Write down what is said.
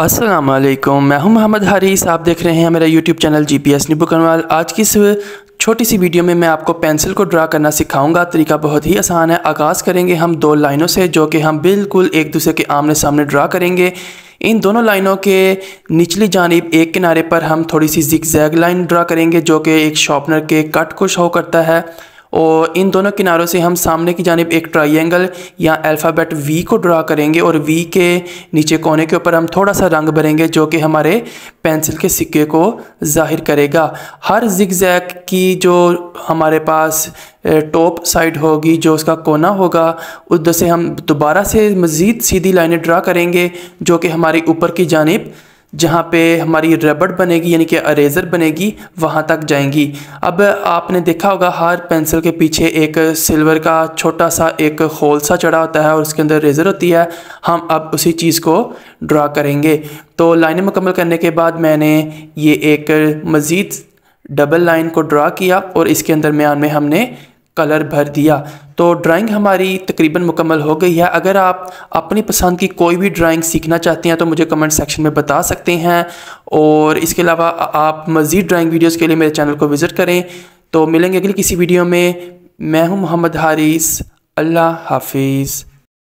असलम मैं हूं मोहम्मद हारिस आप देख रहे हैं मेरा YouTube channel G P S निबू कनवाल आज की इस छोटी सी वीडियो में मैं आपको पेंसिल को ड्रा करना सिखाऊंगा तरीका बहुत ही आसान है आगाज़ करेंगे हम दो लाइनों से जो कि हम बिल्कुल एक दूसरे के आमने सामने ड्रा करेंगे इन दोनों लाइनों के निचली जानब एक किनारे पर हम थोड़ी सी जिक जैग लाइन ड्रा करेंगे जो कि एक शॉपनर के कट को शो करता है और इन दोनों किनारों से हम सामने की जानब एक ट्राइंगल या अल्फ़ाबेट वी को ड्रा करेंगे और वी के नीचे कोने के ऊपर हम थोड़ा सा रंग भरेंगे जो कि हमारे पेंसिल के सिक्के को जाहिर करेगा हर जिगजैग की जो हमारे पास टॉप साइड होगी जो उसका कोना होगा उधर से हम दोबारा से मज़ीद सीधी लाइनें ड्रा करेंगे जो कि हमारी ऊपर की जानब जहाँ पे हमारी रबड़ बनेगी यानी कि अरेज़र बनेगी वहाँ तक जाएंगी अब आपने देखा होगा हर पेंसिल के पीछे एक सिल्वर का छोटा सा एक होल सा चढ़ा होता है और उसके अंदर रेज़र होती है हम अब उसी चीज़ को ड्रा करेंगे तो लाइनें मुकम्मल करने के बाद मैंने ये एक मज़ीद डबल लाइन को ड्रा किया और इसके अंदर म्यान में हमने कलर भर दिया तो ड्राइंग हमारी तकरीबन मुकम्मल हो गई है अगर आप अपनी पसंद की कोई भी ड्राइंग सीखना चाहते हैं तो मुझे कमेंट सेक्शन में बता सकते हैं और इसके अलावा आप मज़ीद ड्राइंग वीडियोज़ के लिए मेरे चैनल को विज़िट करें तो मिलेंगे अगली किसी वीडियो में मैं हूँ मोहम्मद हारिस अल्लाह हाफिज़